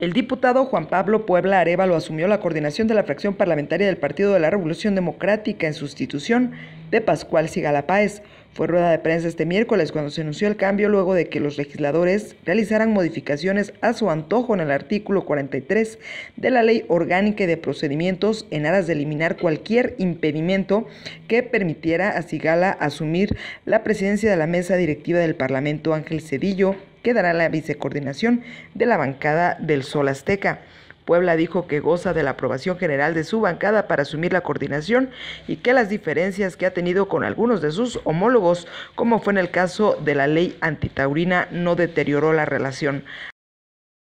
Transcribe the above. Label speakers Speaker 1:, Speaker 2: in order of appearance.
Speaker 1: El diputado Juan Pablo Puebla Arevalo asumió la coordinación de la fracción parlamentaria del Partido de la Revolución Democrática en sustitución de Pascual Sigala Páez. Fue rueda de prensa este miércoles cuando se anunció el cambio luego de que los legisladores realizaran modificaciones a su antojo en el artículo 43 de la Ley Orgánica y de Procedimientos en aras de eliminar cualquier impedimento que permitiera a Sigala asumir la presidencia de la mesa directiva del Parlamento Ángel Cedillo quedará la vicecoordinación de la bancada del Sol Azteca. Puebla dijo que goza de la aprobación general de su bancada para asumir la coordinación y que las diferencias que ha tenido con algunos de sus homólogos, como fue en el caso de la ley antitaurina, no deterioró la relación.